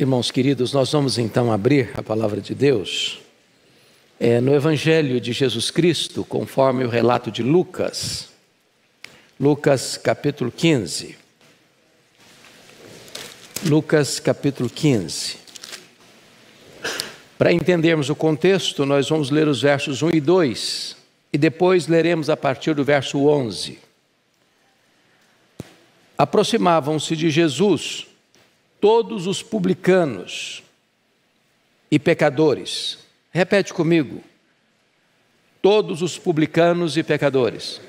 Irmãos queridos, nós vamos então abrir a palavra de Deus é, no Evangelho de Jesus Cristo, conforme o relato de Lucas, Lucas capítulo 15. Lucas capítulo 15. Para entendermos o contexto, nós vamos ler os versos 1 e 2 e depois leremos a partir do verso 11. Aproximavam-se de Jesus todos os publicanos e pecadores. Repete comigo. Todos os publicanos e pecadores.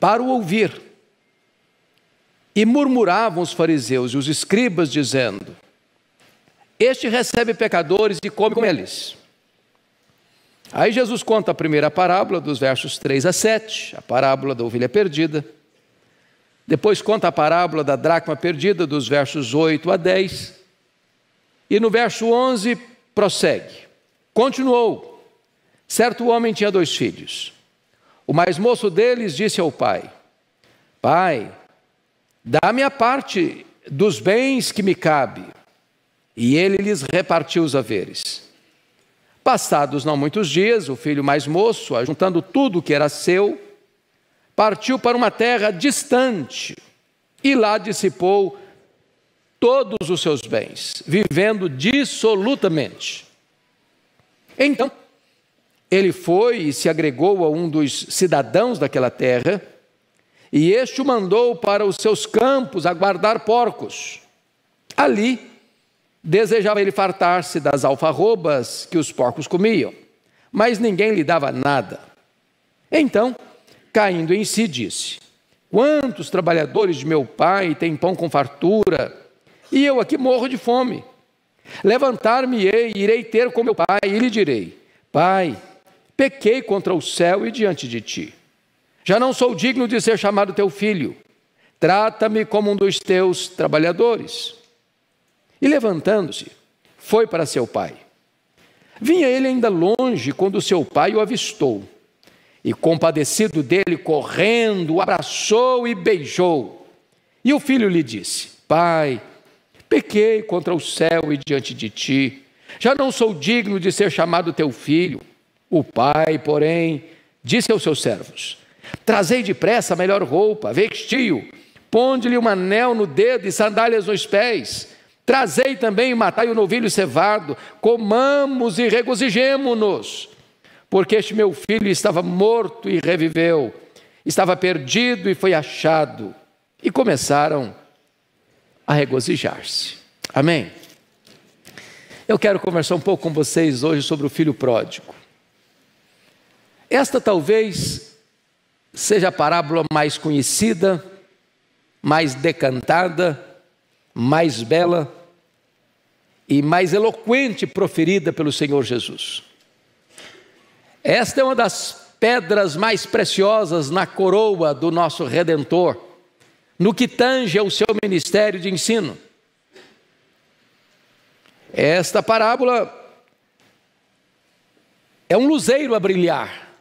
Para o ouvir. E murmuravam os fariseus e os escribas, dizendo: Este recebe pecadores e come com eles. Aí Jesus conta a primeira parábola, dos versos 3 a 7, a parábola da ovelha perdida. Depois conta a parábola da dracma perdida, dos versos 8 a 10. E no verso 11 prossegue. Continuou. Certo homem tinha dois filhos. O mais moço deles disse ao pai: Pai, dá-me a parte dos bens que me cabe. E ele lhes repartiu os haveres. Passados não muitos dias, o filho mais moço, ajuntando tudo o que era seu, partiu para uma terra distante e lá dissipou todos os seus bens, vivendo dissolutamente. Então, ele foi e se agregou a um dos cidadãos daquela terra, e este o mandou para os seus campos a guardar porcos. Ali, desejava ele fartar-se das alfarrobas que os porcos comiam, mas ninguém lhe dava nada. Então, caindo em si, disse: Quantos trabalhadores de meu pai têm pão com fartura, e eu aqui morro de fome? Levantar-me-ei e irei ter com meu pai, e lhe direi: Pai, pequei contra o céu e diante de ti. Já não sou digno de ser chamado teu filho. Trata-me como um dos teus trabalhadores. E levantando-se, foi para seu pai. Vinha ele ainda longe quando seu pai o avistou e compadecido dele, correndo, o abraçou e beijou. E o filho lhe disse: Pai, pequei contra o céu e diante de ti. Já não sou digno de ser chamado teu filho. O pai, porém, disse aos seus servos: Trazei depressa a melhor roupa, vesti-o, ponde-lhe um anel no dedo e sandálias nos pés. Trazei também e matai o novilho cevado, comamos e regozijemo-nos porque este meu filho estava morto e reviveu, estava perdido e foi achado. E começaram a regozijar-se. Amém? Eu quero conversar um pouco com vocês hoje sobre o filho pródigo. Esta talvez seja a parábola mais conhecida, mais decantada, mais bela e mais eloquente proferida pelo Senhor Jesus. Esta é uma das pedras mais preciosas na coroa do nosso redentor, no que tange ao seu ministério de ensino. Esta parábola é um luzeiro a brilhar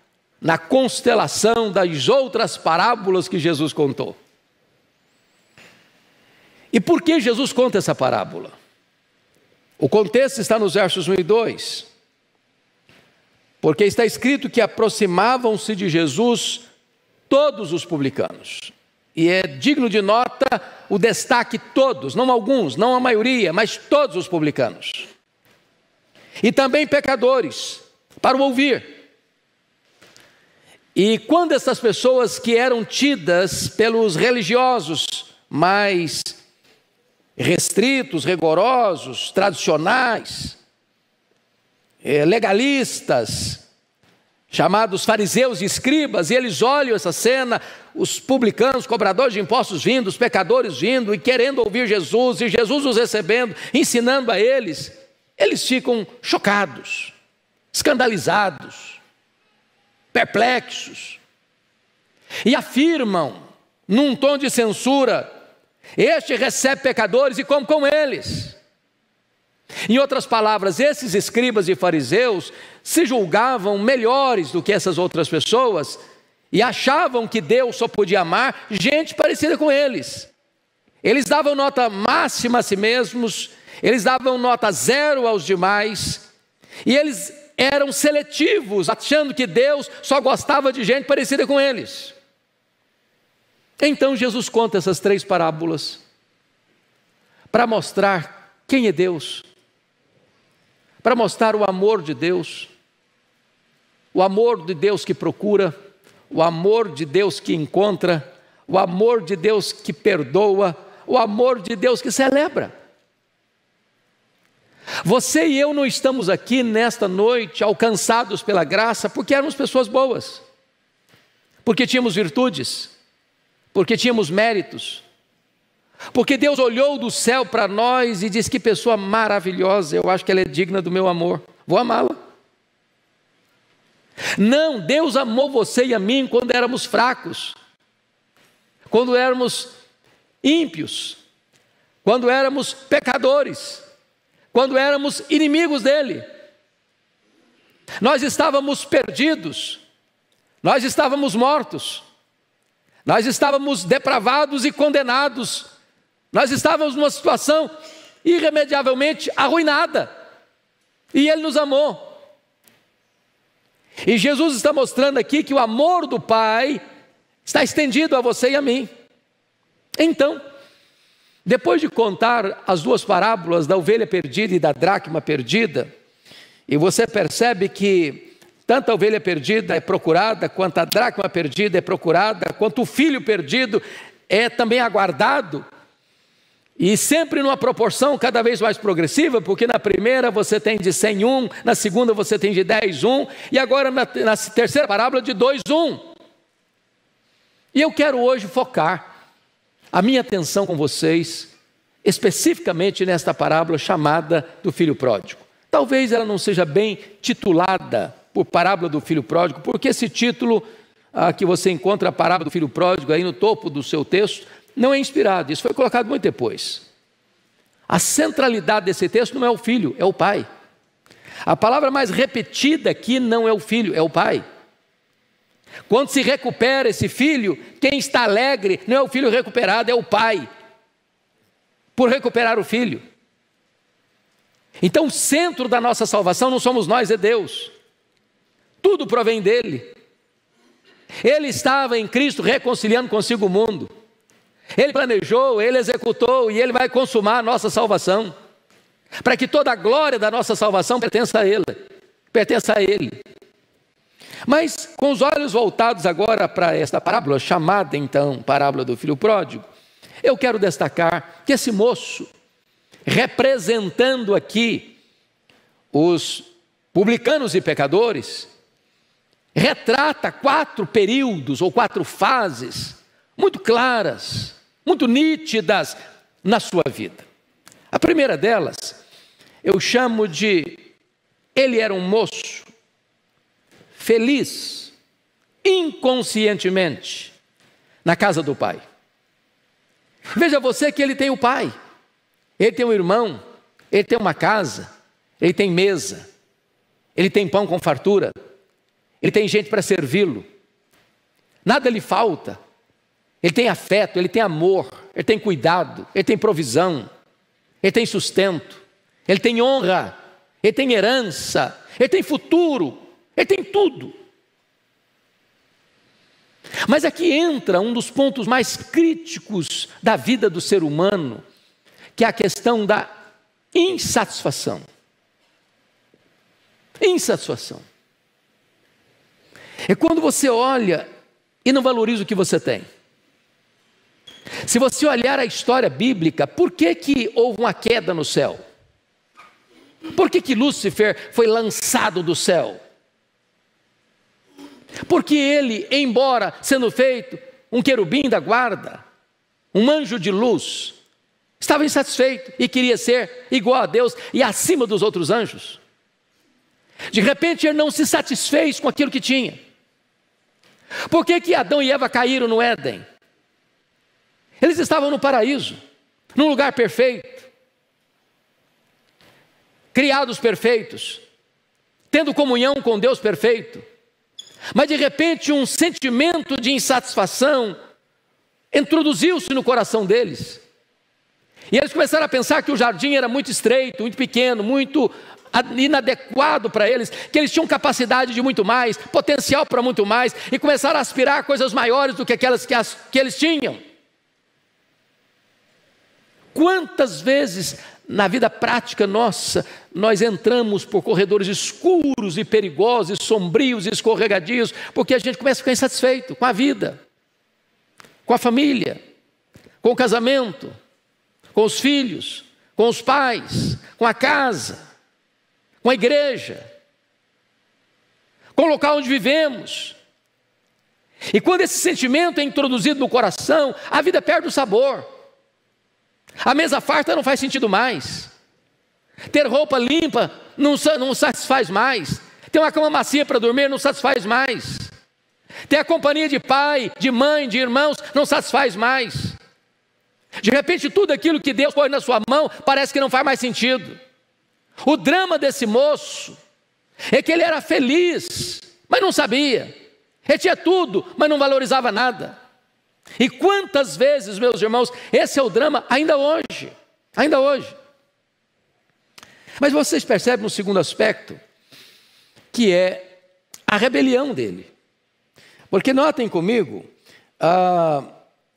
na constelação das outras parábolas que Jesus contou. E por que Jesus conta essa parábola? O contexto está nos versos 1 e 2 porque está escrito que aproximavam-se de Jesus todos os publicanos. E é digno de nota o destaque todos, não alguns, não a maioria, mas todos os publicanos. E também pecadores, para o ouvir. E quando essas pessoas que eram tidas pelos religiosos mais restritos, rigorosos, tradicionais, eh, legalistas, chamados fariseus e escribas, e eles olham essa cena, os publicanos, cobradores de impostos vindo, os pecadores vindo e querendo ouvir Jesus, e Jesus os recebendo, ensinando a eles, eles ficam chocados, escandalizados, perplexos, e afirmam, num tom de censura, este recebe pecadores e come com eles. Em outras palavras, esses escribas e fariseus se julgavam melhores do que essas outras pessoas e achavam que Deus só podia amar gente parecida com eles. Eles davam nota máxima a si mesmos, eles davam nota zero aos demais, e eles eram seletivos, achando que Deus só gostava de gente parecida com eles. Então Jesus conta essas três parábolas para mostrar quem é Deus para mostrar o amor de Deus, o amor de Deus que procura, o amor de Deus que encontra, o amor de Deus que perdoa, o amor de Deus que celebra. Você e eu não estamos aqui nesta noite alcançados pela graça porque éramos pessoas boas, porque tínhamos virtudes, porque tínhamos méritos, porque Deus olhou do céu para nós e disse: Que pessoa maravilhosa, eu acho que ela é digna do meu amor, vou amá-la. Não, Deus amou você e a mim quando éramos fracos, quando éramos ímpios, quando éramos pecadores, quando éramos inimigos dele. Nós estávamos perdidos, nós estávamos mortos, nós estávamos depravados e condenados nós estávamos numa situação irremediavelmente arruinada. E Ele nos amou. E Jesus está mostrando aqui que o amor do Pai está estendido a você e a mim. Então, depois de contar as duas parábolas da ovelha perdida e da dracma perdida, e você percebe que tanto a ovelha perdida é procurada, quanto a dracma perdida é procurada, quanto o filho perdido é também aguardado, e sempre numa proporção cada vez mais progressiva, porque na primeira você tem de 100 um, na segunda você tem de 10 um, e agora na, na terceira parábola de 2 um. E eu quero hoje focar a minha atenção com vocês especificamente nesta parábola chamada do filho pródigo. Talvez ela não seja bem titulada por parábola do filho pródigo, porque esse título ah, que você encontra a parábola do filho pródigo aí no topo do seu texto não é inspirado, isso foi colocado muito depois. A centralidade desse texto não é o filho, é o pai. A palavra mais repetida aqui não é o filho, é o pai. Quando se recupera esse filho, quem está alegre não é o filho recuperado, é o pai. Por recuperar o filho. Então, o centro da nossa salvação não somos nós, é Deus. Tudo provém dele. Ele estava em Cristo reconciliando consigo o mundo. Ele planejou, ele executou e ele vai consumar a nossa salvação. Para que toda a glória da nossa salvação pertença a ele, pertença a ele. Mas com os olhos voltados agora para esta parábola, chamada então parábola do filho pródigo, eu quero destacar que esse moço, representando aqui os publicanos e pecadores, retrata quatro períodos ou quatro fases muito claras muito nítidas na sua vida. A primeira delas, eu chamo de ele era um moço feliz, inconscientemente, na casa do pai. Veja você que ele tem o pai, ele tem um irmão, ele tem uma casa, ele tem mesa, ele tem pão com fartura, ele tem gente para servi-lo, nada lhe falta, ele tem afeto, ele tem amor, ele tem cuidado, ele tem provisão, ele tem sustento, ele tem honra, ele tem herança, ele tem futuro, ele tem tudo. Mas aqui entra um dos pontos mais críticos da vida do ser humano, que é a questão da insatisfação. Insatisfação. É quando você olha e não valoriza o que você tem. Se você olhar a história bíblica, por que, que houve uma queda no céu? Por que, que Lúcifer foi lançado do céu? Porque ele, embora sendo feito um querubim da guarda, um anjo de luz, estava insatisfeito e queria ser igual a Deus e acima dos outros anjos. De repente ele não se satisfez com aquilo que tinha. Por que, que Adão e Eva caíram no Éden? Eles estavam no paraíso, num lugar perfeito, criados perfeitos, tendo comunhão com Deus perfeito. Mas de repente um sentimento de insatisfação introduziu-se no coração deles. E eles começaram a pensar que o jardim era muito estreito, muito pequeno, muito inadequado para eles, que eles tinham capacidade de muito mais, potencial para muito mais, e começaram a aspirar coisas maiores do que aquelas que, as, que eles tinham. Quantas vezes na vida prática nossa nós entramos por corredores escuros e perigosos, sombrios e escorregadios, porque a gente começa a ficar insatisfeito com a vida, com a família, com o casamento, com os filhos, com os pais, com a casa, com a igreja, com o local onde vivemos. E quando esse sentimento é introduzido no coração, a vida perde o sabor. A mesa farta não faz sentido mais. Ter roupa limpa não, satisfaz mais. Ter uma cama macia para dormir não satisfaz mais. Ter a companhia de pai, de mãe, de irmãos não satisfaz mais. De repente, tudo aquilo que Deus pôs na sua mão parece que não faz mais sentido. O drama desse moço é que ele era feliz, mas não sabia. Ele tinha tudo, mas não valorizava nada. E quantas vezes, meus irmãos, esse é o drama ainda hoje, ainda hoje. Mas vocês percebem um segundo aspecto, que é a rebelião dele. Porque notem comigo ah,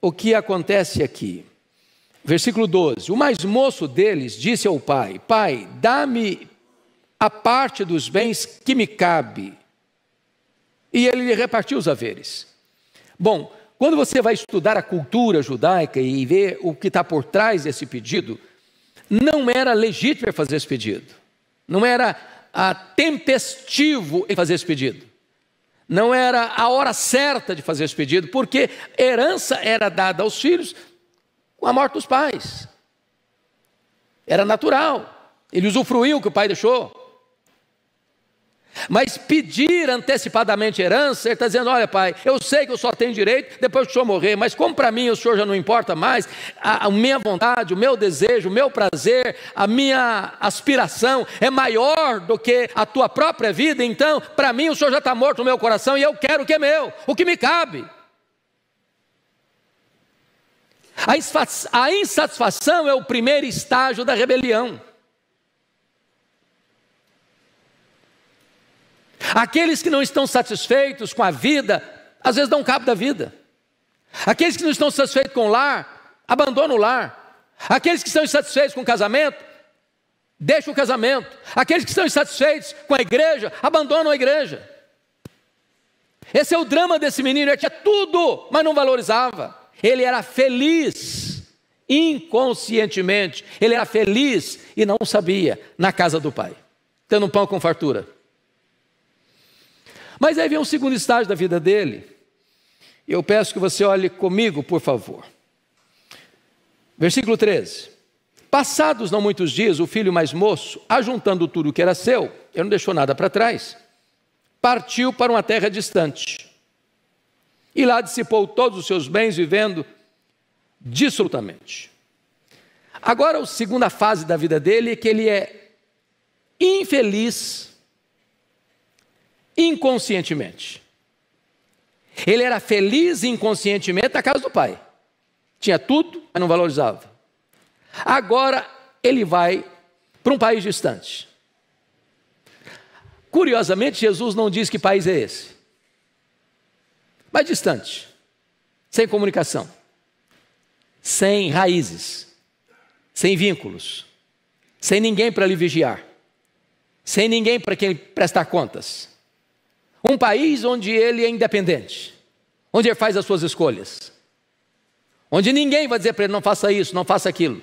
o que acontece aqui. Versículo 12: O mais moço deles disse ao pai: Pai, dá-me a parte dos bens que me cabe. E ele lhe repartiu os haveres. Bom, quando você vai estudar a cultura judaica e ver o que está por trás desse pedido, não era legítimo fazer esse pedido, não era a ah, tempestivo em fazer esse pedido, não era a hora certa de fazer esse pedido, porque herança era dada aos filhos com a morte dos pais, era natural, ele usufruiu o que o pai deixou. Mas pedir pedir antecipadamente herança, ele está dizendo: Olha, pai, eu sei que eu só tenho direito depois que o senhor morrer, mas como para mim o senhor já não importa mais, a, a, minha vontade, o meu desejo, o meu prazer, a minha aspiração é maior do que a tua própria vida, então para mim o senhor já está morto no meu coração e eu quero o que é meu, o que me cabe. a insatisfação é o primeiro estágio da rebelião. Aqueles que não estão satisfeitos com a vida, às vezes dão cabo da vida. Aqueles que não estão satisfeitos com o lar, abandonam o lar. Aqueles que estão insatisfeitos com o casamento, deixam o casamento. Aqueles que estão insatisfeitos com a igreja, abandonam a igreja. Esse é o drama desse menino, ele tinha tudo, mas não valorizava. Ele era feliz inconscientemente. Ele era feliz e não sabia na casa do pai, tendo um pão com fartura. Mas aí vem um segundo estágio da vida dele. Eu peço que você olhe comigo, por favor. Versículo 13. Passados não muitos dias, o filho mais moço, ajuntando tudo o que era seu, ele não deixou nada para trás, partiu para uma terra distante. E lá dissipou todos os seus bens, vivendo dissolutamente. Agora, a segunda fase da vida dele é que ele é infeliz inconscientemente. Ele era feliz inconscientemente na casa do pai. Tinha tudo, mas não valorizava. Agora ele vai para um país distante. Curiosamente, Jesus não diz que país é esse, mas distante, sem comunicação, sem raízes, sem vínculos, sem ninguém para lhe vigiar, sem ninguém para quem prestar contas. Um país onde ele é independente, onde ele faz as suas escolhas, onde ninguém vai dizer para ele: não faça isso, não faça aquilo,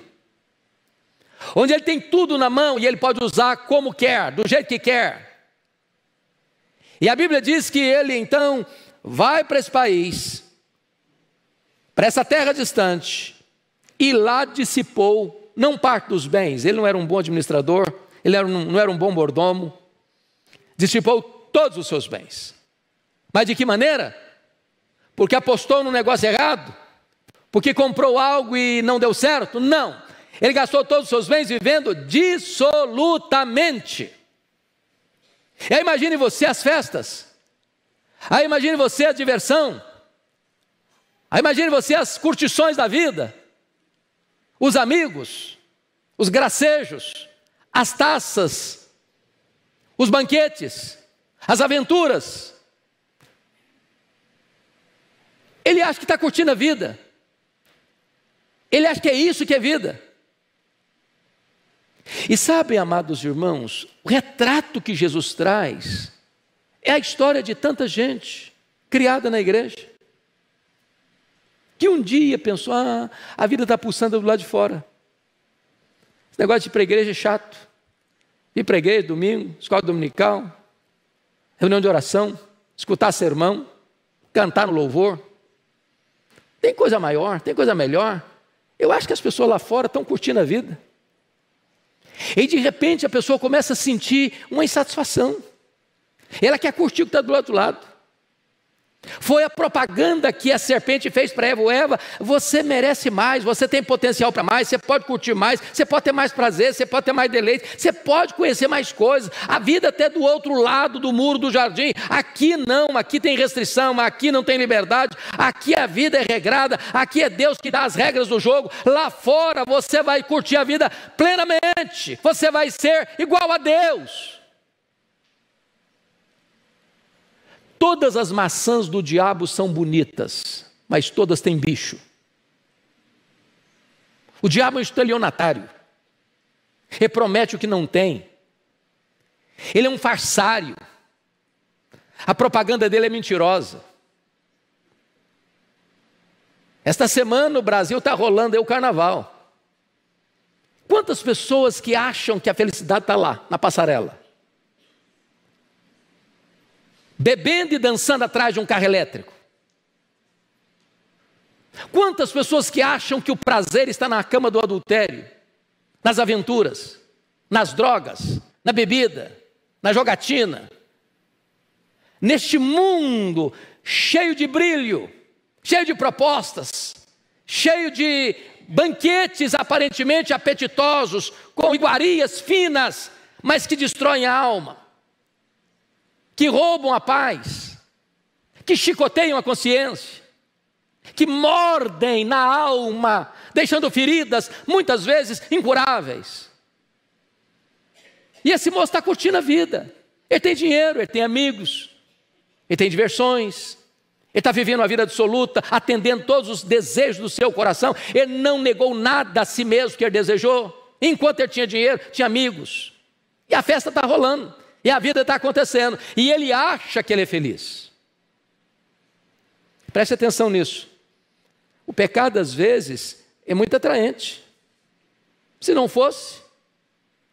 onde ele tem tudo na mão e ele pode usar como quer, do jeito que quer. E a Bíblia diz que ele então vai para esse país, para essa terra distante, e lá dissipou não parte dos bens, ele não era um bom administrador, ele era um, não era um bom mordomo, dissipou todos os seus bens. Mas de que maneira? Porque apostou no negócio errado? Porque comprou algo e não deu certo? Não. Ele gastou todos os seus bens vivendo dissolutamente. E aí imagine você as festas. Aí imagine você a diversão. Aí imagine você as curtições da vida. Os amigos, os gracejos, as taças, os banquetes, as aventuras. Ele acha que está curtindo a vida. Ele acha que é isso que é vida. E sabem, amados irmãos, o retrato que Jesus traz é a história de tanta gente criada na igreja, que um dia pensou: ah, a vida está pulsando do lado de fora. Esse negócio de ir para a igreja é chato. Ir para a igreja domingo, escola dominical, reunião de oração, escutar sermão, cantar no louvor. Tem coisa maior, tem coisa melhor. Eu acho que as pessoas lá fora estão curtindo a vida. E de repente a pessoa começa a sentir uma insatisfação. Ela quer curtir o que está do outro lado. Foi a propaganda que a serpente fez para Eva, Eva, você merece mais, você tem potencial para mais, você pode curtir mais, você pode ter mais prazer, você pode ter mais deleite, você pode conhecer mais coisas. A vida até do outro lado do muro do jardim. Aqui não, aqui tem restrição, aqui não tem liberdade, aqui a vida é regrada, aqui é Deus que dá as regras do jogo. Lá fora você vai curtir a vida plenamente. Você vai ser igual a Deus. Todas as maçãs do diabo são bonitas, mas todas têm bicho. O diabo é um estelionatário. Ele promete o que não tem. Ele é um farsário. A propaganda dele é mentirosa. Esta semana no Brasil está rolando é o carnaval. Quantas pessoas que acham que a felicidade está lá, na passarela? bebendo e dançando atrás de um carro elétrico. Quantas pessoas que acham que o prazer está na cama do adultério, nas aventuras, nas drogas, na bebida, na jogatina, neste mundo cheio de brilho, cheio de propostas, cheio de banquetes aparentemente apetitosos, com iguarias finas, mas que destroem a alma que roubam a paz, que chicoteiam a consciência, que mordem na alma, deixando feridas, muitas vezes incuráveis. E esse moço está curtindo a vida. Ele tem dinheiro, ele tem amigos, ele tem diversões, ele está vivendo uma vida absoluta, atendendo todos os desejos do seu coração. Ele não negou nada a si mesmo que ele desejou. Enquanto ele tinha dinheiro, tinha amigos. E a festa está rolando e a vida está acontecendo, e ele acha que ele é feliz. Preste atenção nisso. O pecado, às vezes, é muito atraente. Se não fosse,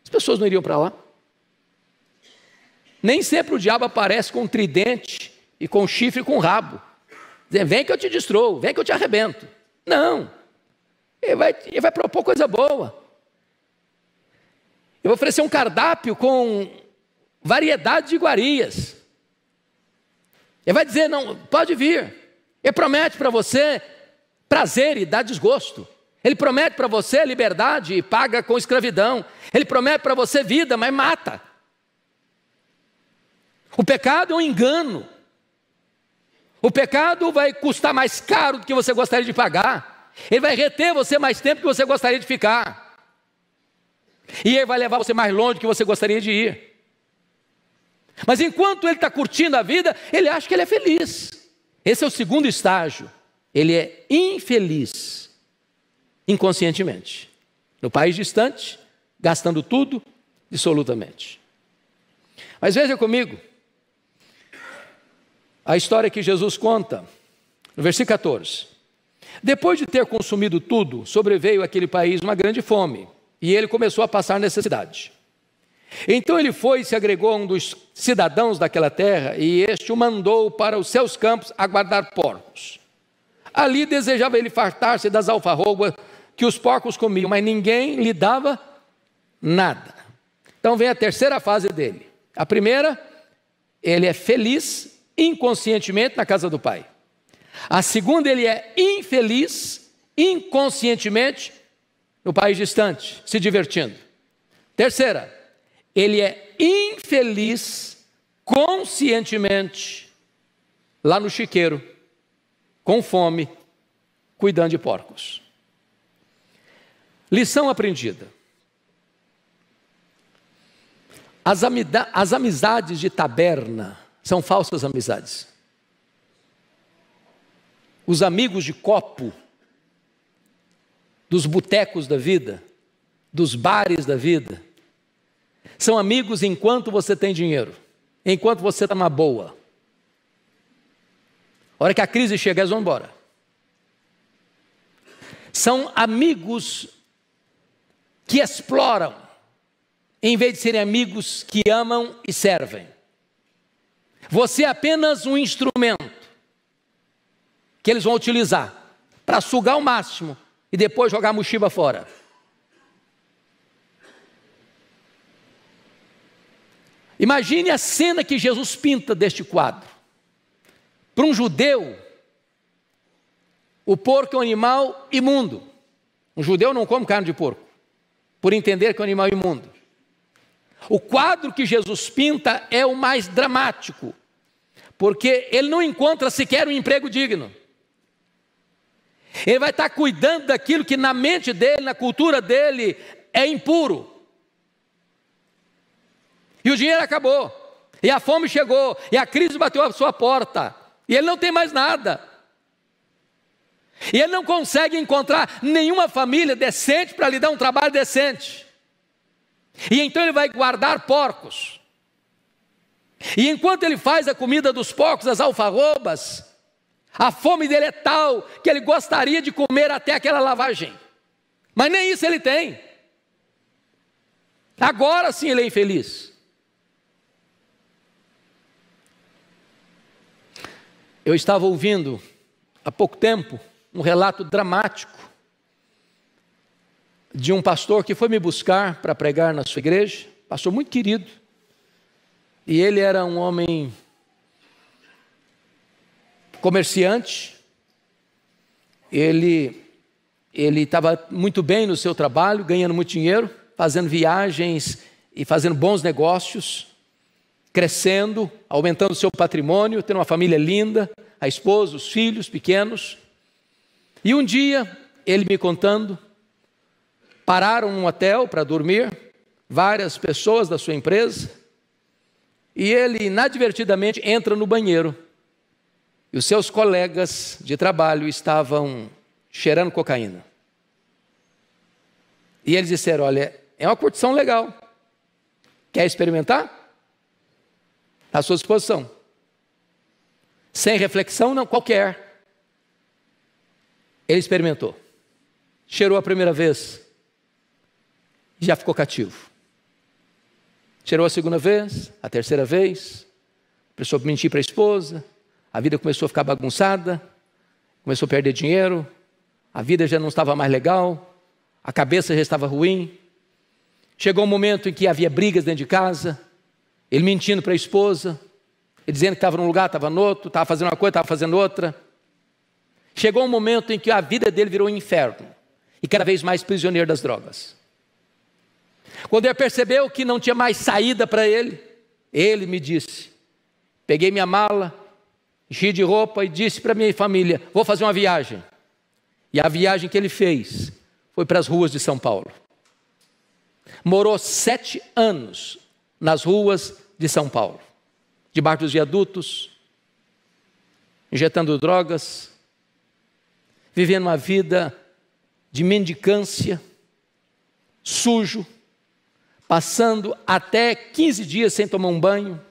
as pessoas não iriam para lá. Nem sempre o diabo aparece com um tridente e com um chifre e com um rabo. Dizendo, vem que eu te destroo, vem que eu te arrebento. Não. Ele vai, ele vai propor coisa boa. Eu vou oferecer um cardápio com variedade de iguarias. Ele vai dizer: não, pode vir. Ele promete para você prazer e dá desgosto. Ele promete para você liberdade e paga com escravidão. Ele promete para você vida, mas mata. O pecado é um engano. O pecado vai custar mais caro do que você gostaria de pagar. Ele vai reter você mais tempo do que você gostaria de ficar. E ele vai levar você mais longe do que você gostaria de ir. Mas enquanto ele está curtindo a vida, ele acha que ele é feliz. Esse é o segundo estágio. Ele é infeliz, inconscientemente. No país distante, gastando tudo, absolutamente. Mas veja comigo a história que Jesus conta, no versículo 14. Depois de ter consumido tudo, sobreveio àquele país uma grande fome, e ele começou a passar necessidade. Então ele foi e se agregou a um dos cidadãos daquela terra, e este o mandou para os seus campos aguardar porcos. Ali desejava ele fartar-se das alfarrobas que os porcos comiam, mas ninguém lhe dava nada. Então vem a terceira fase dele. A primeira, ele é feliz inconscientemente na casa do pai. A segunda, ele é infeliz inconscientemente no país distante, se divertindo. Terceira, ele é infeliz conscientemente lá no chiqueiro, com fome, cuidando de porcos. Lição aprendida. As, as amizades de taberna são falsas amizades. Os amigos de copo, dos botecos da vida, dos bares da vida, são amigos enquanto você tem dinheiro, enquanto você está uma boa. A hora que a crise chega, eles vão embora. São amigos que exploram, em vez de serem amigos que amam e servem. Você é apenas um instrumento que eles vão utilizar para sugar o máximo e depois jogar a fora. Imagine a cena que Jesus pinta deste quadro. Para um judeu, o porco é um animal imundo. Um judeu não come carne de porco, por entender que é um animal imundo. O quadro que Jesus pinta é o mais dramático, porque ele não encontra sequer um emprego digno. Ele vai estar cuidando daquilo que na mente dele, na cultura dele, é impuro. E o dinheiro acabou. E a fome chegou. E a crise bateu a sua porta. E ele não tem mais nada. E ele não consegue encontrar nenhuma família decente para lhe dar um trabalho decente. E então ele vai guardar porcos. E enquanto ele faz a comida dos porcos, as alfarrobas, a fome dele é tal que ele gostaria de comer até aquela lavagem. Mas nem isso ele tem. Agora sim ele é infeliz. Eu estava ouvindo há pouco tempo um relato dramático de um pastor que foi me buscar para pregar na sua igreja, pastor muito querido, e ele era um homem comerciante, ele ele estava muito bem no seu trabalho, ganhando muito dinheiro, fazendo viagens e fazendo bons negócios crescendo, aumentando seu patrimônio, tendo uma família linda, a esposa, os filhos pequenos. E um dia, ele me contando, pararam num hotel para dormir, várias pessoas da sua empresa, e ele inadvertidamente entra no banheiro. E os seus colegas de trabalho estavam cheirando cocaína. E eles disseram: Olha, é uma curtição legal. Quer experimentar? à sua disposição. Sem reflexão, não, qualquer. Ele experimentou. Cheirou a primeira vez, já ficou cativo. Cheirou a segunda vez, a terceira vez, começou a mentir para a esposa, a vida começou a ficar bagunçada, começou a perder dinheiro, a vida já não estava mais legal, a cabeça já estava ruim. Chegou um momento em que havia brigas dentro de casa, ele mentindo para a esposa, ele dizendo que estava num lugar, estava no outro, estava fazendo uma coisa, estava fazendo outra. Chegou um momento em que a vida dele virou um inferno e cada vez mais prisioneiro das drogas. Quando ele percebeu que não tinha mais saída para ele, ele me disse: peguei minha mala, enchi de roupa e disse para minha família: vou fazer uma viagem. E a viagem que ele fez foi para as ruas de São Paulo. Morou sete anos nas ruas de São Paulo, debaixo dos viadutos, injetando drogas, vivendo uma vida de mendicância, sujo, passando até 15 dias sem tomar um banho.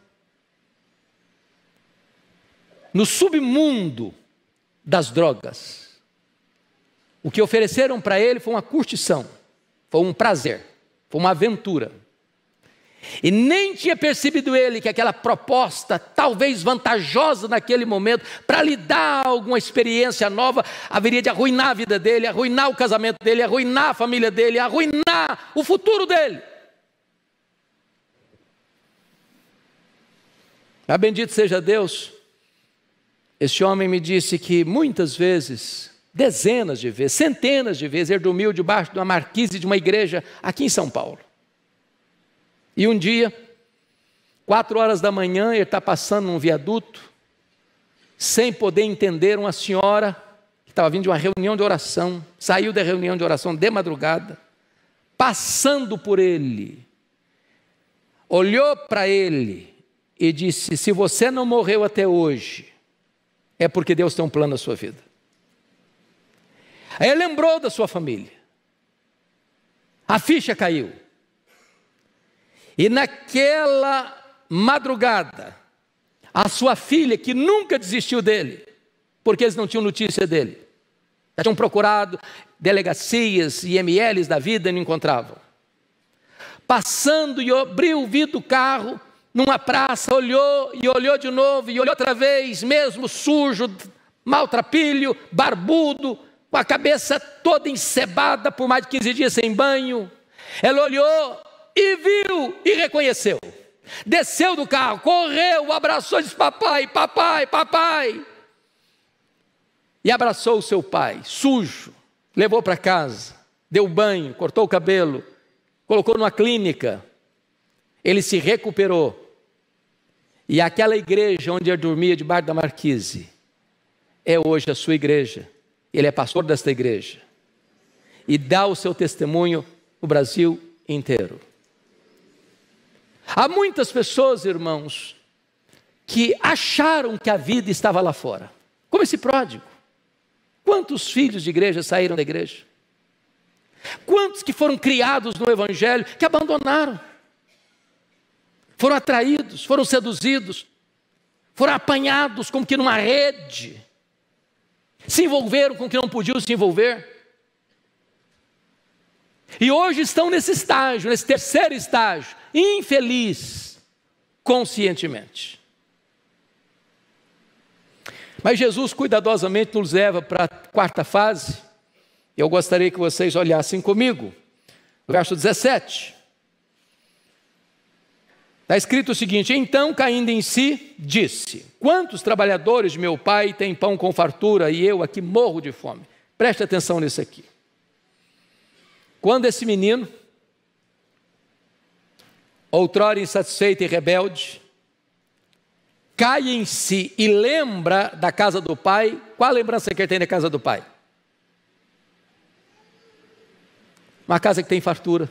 No submundo das drogas. O que ofereceram para ele foi uma curtição, foi um prazer, foi uma aventura. E nem tinha percebido ele que aquela proposta, talvez vantajosa naquele momento, para lhe dar alguma experiência nova, haveria de arruinar a vida dele, arruinar o casamento dele, arruinar a família dele, arruinar o futuro dele. Ah, bendito seja Deus. Este homem me disse que muitas vezes, dezenas de vezes, centenas de vezes, ele dormiu debaixo de uma marquise de uma igreja aqui em São Paulo. E um dia, quatro horas da manhã, ele está passando num viaduto, sem poder entender, uma senhora que estava vindo de uma reunião de oração, saiu da reunião de oração de madrugada, passando por ele, olhou para ele e disse: Se você não morreu até hoje, é porque Deus tem um plano na sua vida. Aí ele lembrou da sua família. A ficha caiu. E naquela madrugada, a sua filha, que nunca desistiu dele, porque eles não tinham notícia dele, já tinham procurado delegacias e MLs da vida e não encontravam. Passando e abriu o vidro do carro, numa praça, olhou e olhou de novo e olhou outra vez, mesmo sujo, maltrapilho, barbudo, com a cabeça toda encebada por mais de 15 dias sem banho. Ela olhou e viu e reconheceu. Desceu do carro, correu, abraçou e disse: Papai, papai, papai. E abraçou o seu pai, sujo, levou para casa, deu banho, cortou o cabelo, colocou numa clínica. Ele se recuperou. E aquela igreja onde ele dormia debaixo da marquise é hoje a sua igreja. Ele é pastor desta igreja. E dá o seu testemunho no Brasil inteiro. Há muitas pessoas, irmãos, que acharam que a vida estava lá fora, como esse pródigo. Quantos filhos de igreja saíram da igreja? Quantos que foram criados no Evangelho que abandonaram? Foram atraídos, foram seduzidos, foram apanhados como que numa rede, se envolveram com o que não podiam se envolver, e hoje estão nesse estágio, nesse terceiro estágio, infeliz conscientemente. Mas Jesus cuidadosamente nos leva para a quarta fase. Eu gostaria que vocês olhassem comigo. Verso 17. Está escrito o seguinte: Então, caindo em si, disse: Quantos trabalhadores de meu pai têm pão com fartura e eu aqui morro de fome? Preste atenção nisso aqui. Quando esse menino, outrora insatisfeito e rebelde, cai em si e lembra da casa do pai, qual a lembrança que ele tem da casa do pai? Uma casa que tem fartura,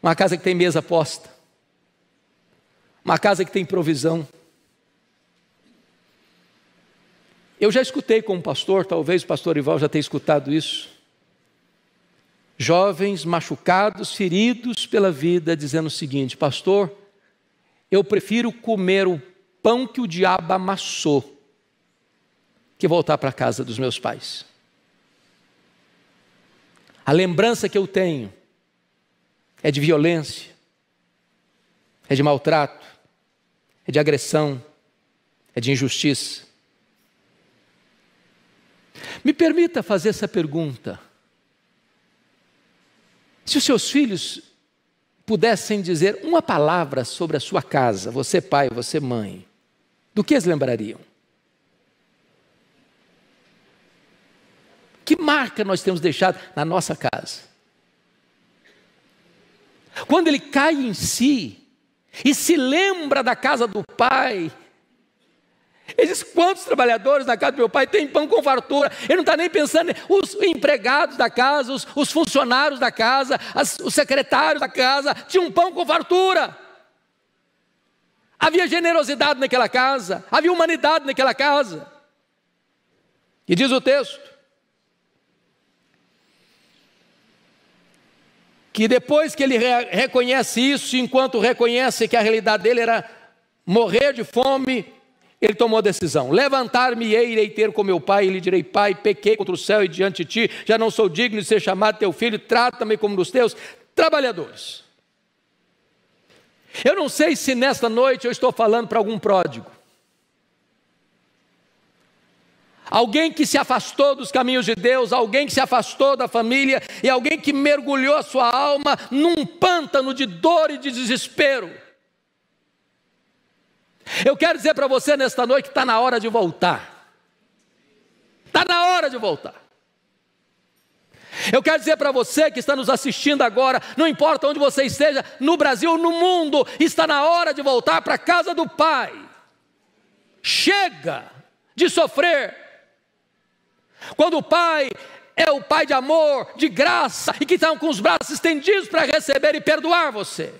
uma casa que tem mesa posta, uma casa que tem provisão. Eu já escutei como pastor, talvez o pastor Ival já tenha escutado isso jovens machucados, feridos pela vida, dizendo o seguinte: Pastor, eu prefiro comer o pão que o diabo amassou que voltar para a casa dos meus pais. A lembrança que eu tenho é de violência, é de maltrato, é de agressão, é de injustiça. Me permita fazer essa pergunta. Se os seus filhos pudessem dizer uma palavra sobre a sua casa, você pai, você mãe, do que eles lembrariam? Que marca nós temos deixado na nossa casa? Quando ele cai em si e se lembra da casa do pai ele diz: quantos trabalhadores na casa do meu pai têm pão com fartura? Ele não está nem pensando, os empregados da casa, os, os funcionários da casa, as, os secretários da casa tinham pão com fartura. Havia generosidade naquela casa, havia humanidade naquela casa. E diz o texto que depois que ele re reconhece isso, enquanto reconhece que a realidade dele era morrer de fome ele tomou a decisão: levantar me e irei ter com meu pai, e lhe direi: Pai, pequei contra o céu e diante de ti, já não sou digno de ser chamado teu filho, trata-me como dos teus trabalhadores. Eu não sei se nesta noite eu estou falando para algum pródigo, alguém que se afastou dos caminhos de Deus, alguém que se afastou da família e alguém que mergulhou a sua alma num pântano de dor e de desespero. Eu quero dizer para você nesta noite que está na hora de voltar. Está na hora de voltar. Eu quero dizer para você que está nos assistindo agora, não importa onde você esteja, no Brasil, no mundo, está na hora de voltar para a casa do Pai. Chega de sofrer. Quando o Pai é o Pai de amor, de graça, e que estão tá com os braços estendidos para receber e perdoar você.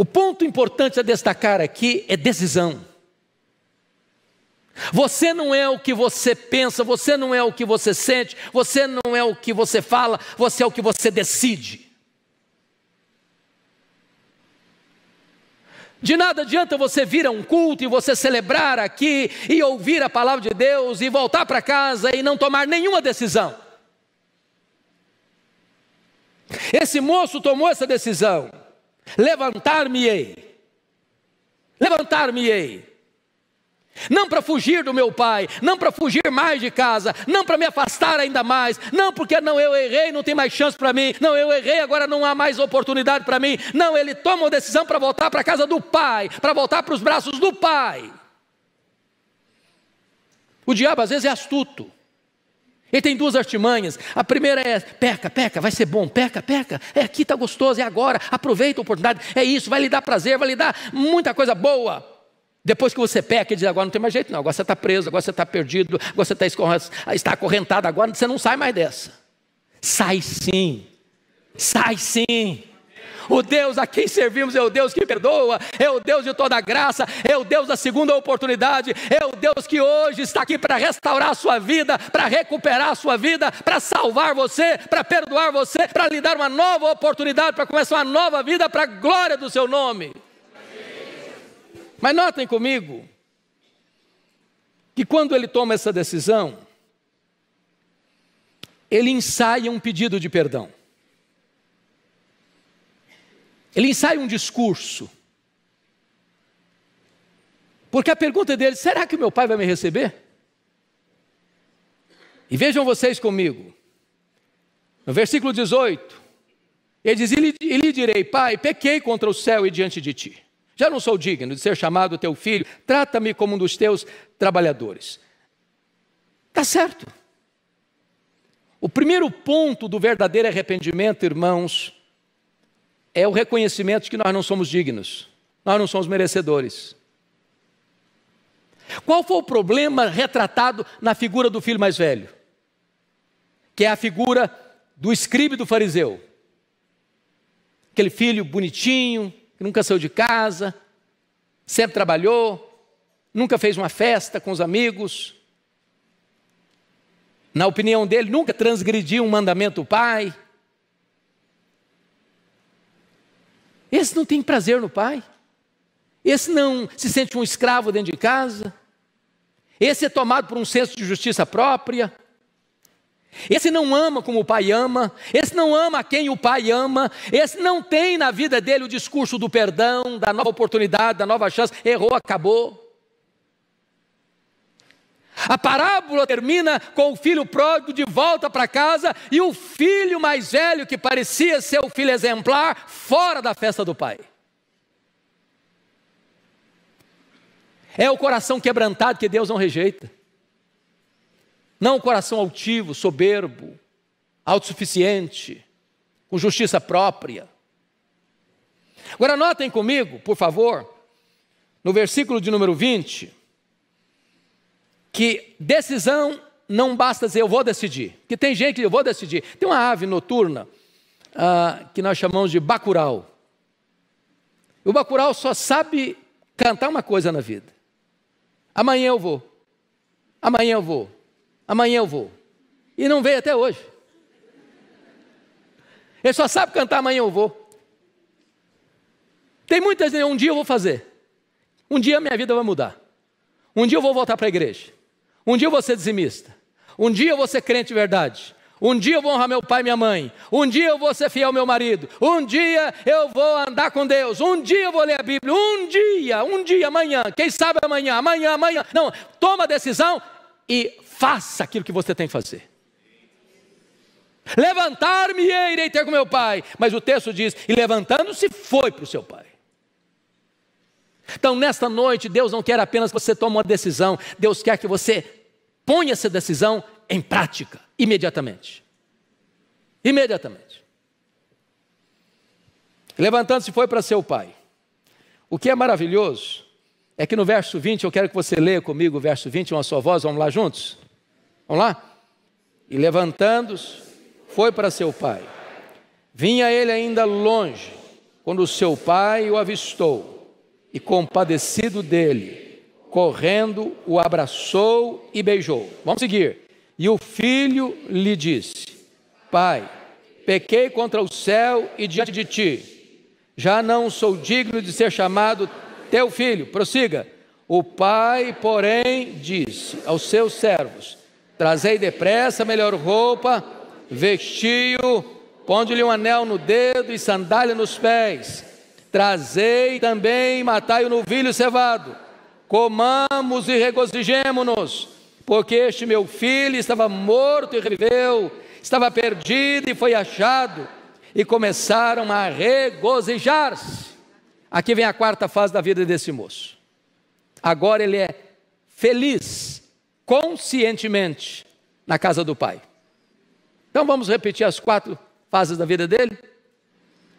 O ponto importante a destacar aqui é decisão. Você não é o que você pensa, você não é o que você sente, você não é o que você fala, você é o que você decide. De nada adianta você vir a um culto e você celebrar aqui e ouvir a palavra de Deus e voltar para casa e não tomar nenhuma decisão. Esse moço tomou essa decisão. Levantar-me-ei. Levantar-me-ei. Não para fugir do meu pai, não para fugir mais de casa, não para me afastar ainda mais, não porque não eu errei, não tem mais chance para mim, não eu errei, agora não há mais oportunidade para mim. Não, ele toma a decisão para voltar para a casa do pai, para voltar para os braços do pai. O diabo às vezes é astuto. Ele tem duas artimanhas. A primeira é peca, peca, vai ser bom, peca, peca. É aqui, está gostoso, é agora, aproveita a oportunidade. É isso, vai lhe dar prazer, vai lhe dar muita coisa boa. Depois que você peca, ele diz: agora não tem mais jeito, não. Agora você está preso, agora você está perdido, agora você está, está acorrentado, agora você não sai mais dessa. Sai sim, sai sim. O Deus a quem servimos é o Deus que perdoa, é o Deus de toda graça, é o Deus da segunda oportunidade, é o Deus que hoje está aqui para restaurar a sua vida, para recuperar a sua vida, para salvar você, para perdoar você, para lhe dar uma nova oportunidade, para começar uma nova vida para a glória do seu nome. Mas notem comigo que quando ele toma essa decisão, ele ensaia um pedido de perdão. Ele ensaia um discurso. Porque a pergunta dele: será que meu pai vai me receber? E vejam vocês comigo, no versículo 18, ele diz: E lhe direi, pai, pequei contra o céu e diante de ti. Já não sou digno de ser chamado teu filho, trata-me como um dos teus trabalhadores. Está certo. O primeiro ponto do verdadeiro arrependimento, irmãos, é o reconhecimento de que nós não somos dignos, nós não somos merecedores. Qual foi o problema retratado na figura do filho mais velho? Que é a figura do escribe do fariseu. Aquele filho bonitinho, que nunca saiu de casa, sempre trabalhou, nunca fez uma festa com os amigos. Na opinião dele, nunca transgrediu um mandamento do pai. Esse não tem prazer no pai. Esse não se sente um escravo dentro de casa. Esse é tomado por um senso de justiça própria. Esse não ama como o pai ama, esse não ama quem o pai ama, esse não tem na vida dele o discurso do perdão, da nova oportunidade, da nova chance, errou, acabou. A parábola termina com o filho pródigo de volta para casa e o filho mais velho, que parecia ser o filho exemplar, fora da festa do pai. É o coração quebrantado que Deus não rejeita. Não o coração altivo, soberbo, autossuficiente, com justiça própria. Agora, notem comigo, por favor, no versículo de número 20 que decisão não basta dizer eu vou decidir. Que tem gente que eu vou decidir. Tem uma ave noturna uh, que nós chamamos de bacural. O bacural só sabe cantar uma coisa na vida. Amanhã eu vou. Amanhã eu vou. Amanhã eu vou. E não veio até hoje. Ele só sabe cantar amanhã eu vou. Tem muitas, um dia eu vou fazer. Um dia minha vida vai mudar. Um dia eu vou voltar para a igreja. Um dia eu vou ser dizimista. Um dia eu vou ser crente de verdade. Um dia eu vou honrar meu pai e minha mãe. Um dia eu vou ser fiel ao meu marido. Um dia eu vou andar com Deus. Um dia eu vou ler a Bíblia. Um dia, um dia, amanhã. Quem sabe amanhã, amanhã, amanhã. Não, toma a decisão e faça aquilo que você tem que fazer. Levantar-me e irei ter com meu pai. Mas o texto diz: e levantando-se foi para o seu pai. Então, nesta noite, Deus não quer apenas que você tome uma decisão, Deus quer que você Ponha essa decisão em prática, imediatamente. Imediatamente. Levantando-se, foi para seu pai. O que é maravilhoso é que no verso 20, eu quero que você leia comigo o verso 20, uma só voz, vamos lá juntos? Vamos lá? E levantando-se, foi para seu pai. Vinha ele ainda longe, quando seu pai o avistou, e compadecido dele, correndo, o abraçou e beijou. Vamos seguir. E o filho lhe disse: Pai, pequei contra o céu e diante de ti. Já não sou digno de ser chamado teu filho. Prossiga. O pai, porém, disse aos seus servos: Trazei depressa melhor roupa, vesti-o, ponde-lhe um anel no dedo e sandália nos pés. Trazei também, matai o novilho cevado comamos e regozijemo-nos, porque este meu filho estava morto e reviveu, estava perdido e foi achado, e começaram a regozijar-se. Aqui vem a quarta fase da vida desse moço. Agora ele é feliz, conscientemente, na casa do pai. Então vamos repetir as quatro fases da vida dele?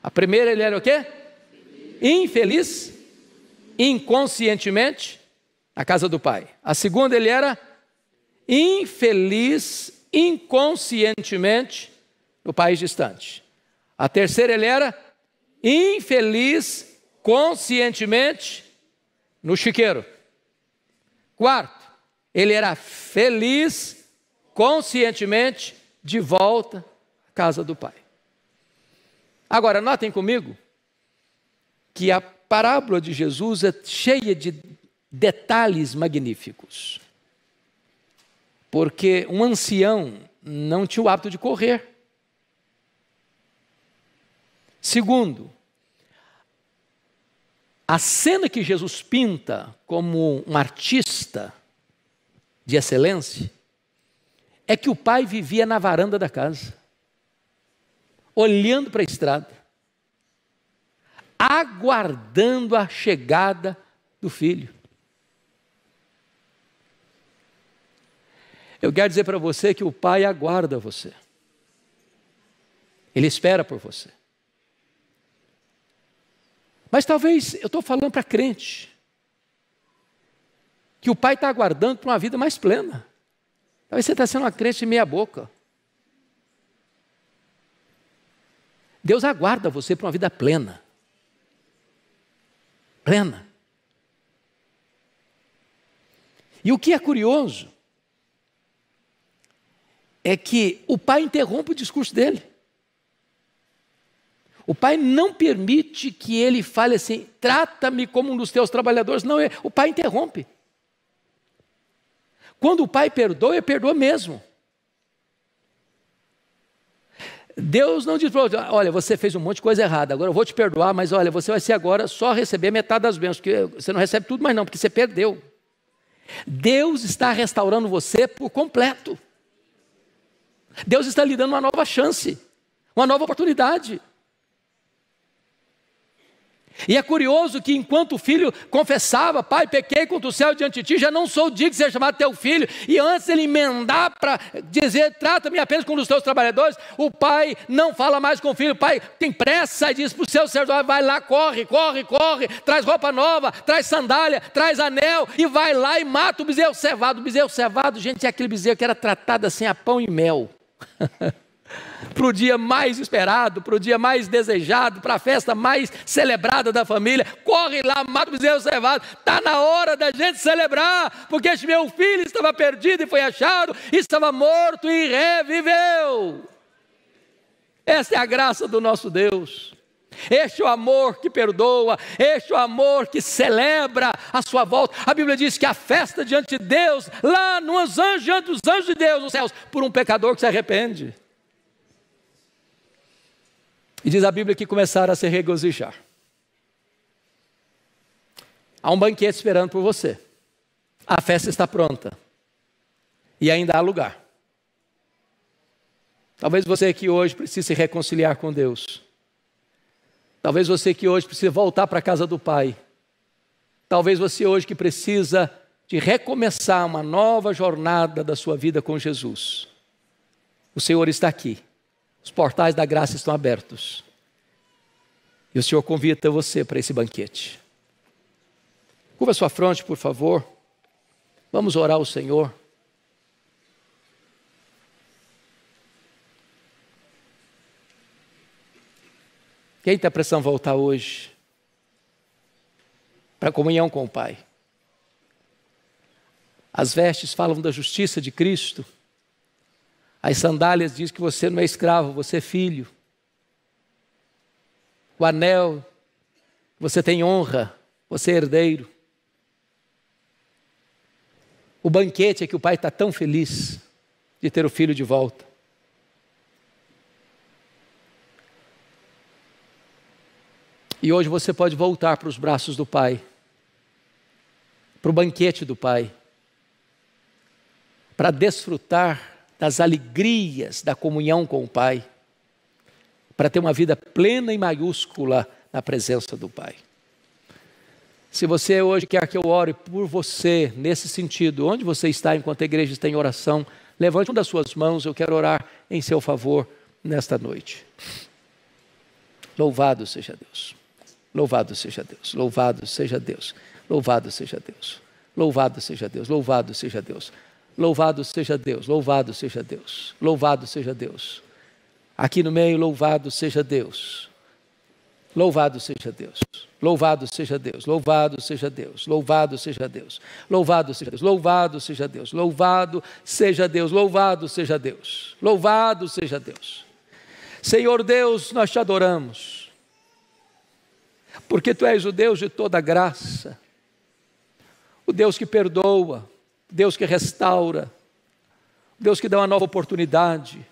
A primeira ele era o quê? Infeliz, inconscientemente, a casa do pai. A segunda, ele era infeliz inconscientemente no país distante. A terceira, ele era infeliz conscientemente no chiqueiro. Quarto, ele era feliz conscientemente de volta à casa do pai. Agora, notem comigo que a parábola de Jesus é cheia de detalhes magníficos. Porque um ancião não tinha o hábito de correr. Segundo, a cena que Jesus pinta como um artista de excelência é que o pai vivia na varanda da casa, olhando para a estrada, aguardando a chegada do filho. Eu quero dizer para você que o Pai aguarda você. Ele espera por você. Mas talvez eu estou falando para crente que o Pai está aguardando para uma vida mais plena. Talvez você está sendo uma crente meia boca. Deus aguarda você para uma vida plena. Plena. E o que é curioso é que o pai interrompe o discurso dele. O pai não permite que ele fale assim: trata-me como um dos teus trabalhadores. Não, é, o pai interrompe. Quando o pai perdoa, ele perdoa mesmo. Deus não diz para olha, você fez um monte de coisa errada, agora eu vou te perdoar, mas olha, você vai ser agora só receber metade das bênçãos, porque você não recebe tudo mais não, porque você perdeu. Deus está restaurando você por completo. Deus está lhe dando uma nova chance, uma nova oportunidade. E é curioso que enquanto o filho confessava, pai, pequei contra o céu diante de ti, já não sou digno de ser chamado teu filho, e antes ele emendar para dizer, trata-me apenas como um teus trabalhadores, o pai não fala mais com o filho, o pai tem pressa e diz para o seu servidor, vai lá, corre, corre, corre, traz roupa nova, traz sandália, traz anel, e vai lá e mata o bezerro cevado, o bezerro cevado, gente, é aquele bezerro que era tratado assim a pão e mel, para o dia mais esperado, para o dia mais desejado, para a festa mais celebrada da família. Corre lá, mata o bezerro cevado. Está na hora da gente celebrar, porque este meu filho estava perdido e foi achado, estava morto e reviveu. Esta é a graça do nosso Deus. Este é o amor que perdoa, este é o amor que celebra a sua volta. A Bíblia diz que a festa diante de Deus, lá nos anjos, diante dos anjos de Deus, nos céus, por um pecador que se arrepende. E diz a Bíblia que começaram a se regozijar. Há um banquete esperando por você. A festa está pronta. E ainda há lugar. Talvez você aqui hoje precise se reconciliar com Deus. Talvez você que hoje precisa voltar para a casa do Pai. Talvez você hoje que precisa de recomeçar uma nova jornada da sua vida com Jesus. O Senhor está aqui. Os portais da graça estão abertos. E o Senhor convida você para esse banquete. Curva sua fronte, por favor. Vamos orar ao Senhor. Quem está precisando voltar hoje? Para a comunhão com o Pai. As vestes falam da justiça de Cristo. As sandálias diz que você não é escravo, você é filho. O anel, você tem honra, você é herdeiro. O banquete é que o pai está tão feliz de ter o filho de volta. E hoje você pode voltar para os braços do Pai, para o banquete do Pai, para desfrutar das alegrias da comunhão com o Pai, para ter uma vida plena e maiúscula na presença do Pai. Se você hoje quer que eu ore por você nesse sentido, onde você está enquanto a igreja está em oração, levante uma das suas mãos, eu quero orar em seu favor nesta noite. Louvado seja Deus. Louvado seja Deus, louvado seja Deus, louvado seja Deus, louvado seja Deus, louvado seja Deus, louvado seja Deus, louvado seja Deus, louvado seja Deus. Aqui no meio, louvado seja Deus, louvado seja Deus, louvado seja Deus, louvado seja Deus, louvado seja Deus, louvado seja Deus, louvado seja Deus, louvado seja Deus, louvado seja Deus, louvado seja Deus. Senhor Deus, nós te adoramos porque tu és o Deus de toda graça, o Deus que perdoa, o Deus que restaura, o Deus que dá uma nova oportunidade.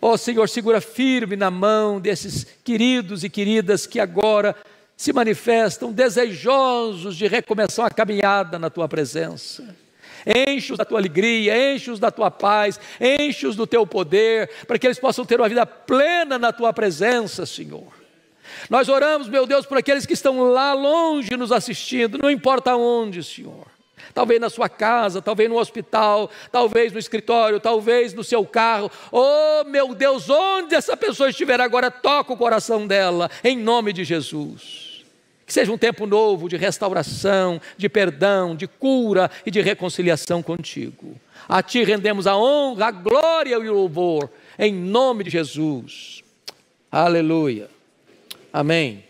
Ó oh, Senhor, segura firme na mão desses queridos e queridas que agora se manifestam desejosos de recomeçar a caminhada na tua presença. Enche-os da tua alegria, enche-os da tua paz, enche-os do teu poder, para que eles possam ter uma vida plena na tua presença, Senhor. Nós oramos, meu Deus, por aqueles que estão lá longe nos assistindo, não importa onde, Senhor. Talvez na sua casa, talvez no hospital, talvez no escritório, talvez no seu carro. Oh, meu Deus, onde essa pessoa estiver agora, toca o coração dela, em nome de Jesus. Que seja um tempo novo de restauração, de perdão, de cura e de reconciliação contigo. A Ti rendemos a honra, a glória e o louvor, em nome de Jesus. Aleluia. Amém.